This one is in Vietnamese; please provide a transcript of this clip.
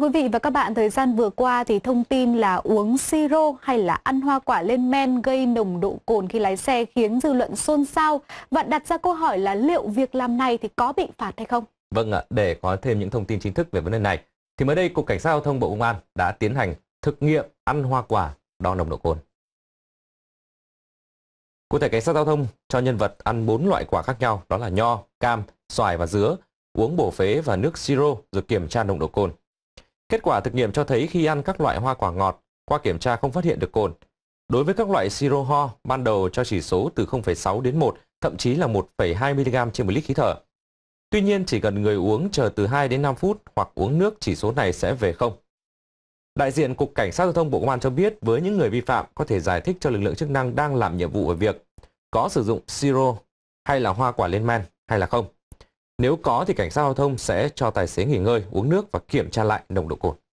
quý vị và các bạn, thời gian vừa qua thì thông tin là uống siro hay là ăn hoa quả lên men gây nồng độ cồn khi lái xe khiến dư luận xôn xao và đặt ra câu hỏi là liệu việc làm này thì có bị phạt hay không? Vâng ạ, để có thêm những thông tin chính thức về vấn đề này thì mới đây Cục Cảnh sát Giao thông Bộ Công an đã tiến hành thực nghiệm ăn hoa quả đo nồng độ cồn. Cụ thể Cảnh sát Giao thông cho nhân vật ăn 4 loại quả khác nhau đó là nho, cam, xoài và dứa uống bổ phế và nước siro rồi kiểm tra nồng độ cồn Kết quả thực nghiệm cho thấy khi ăn các loại hoa quả ngọt, qua kiểm tra không phát hiện được cồn. Đối với các loại siro ho, ban đầu cho chỉ số từ 0,6 đến 1, thậm chí là 1,2 mg trên 1 lít khí thở. Tuy nhiên, chỉ cần người uống chờ từ 2 đến 5 phút hoặc uống nước chỉ số này sẽ về không. Đại diện Cục Cảnh sát Giao thông Bộ Công an cho biết với những người vi phạm có thể giải thích cho lực lượng chức năng đang làm nhiệm vụ ở việc có sử dụng siro hay là hoa quả lên men hay là không. Nếu có thì cảnh sát giao thông sẽ cho tài xế nghỉ ngơi, uống nước và kiểm tra lại nồng độ cồn.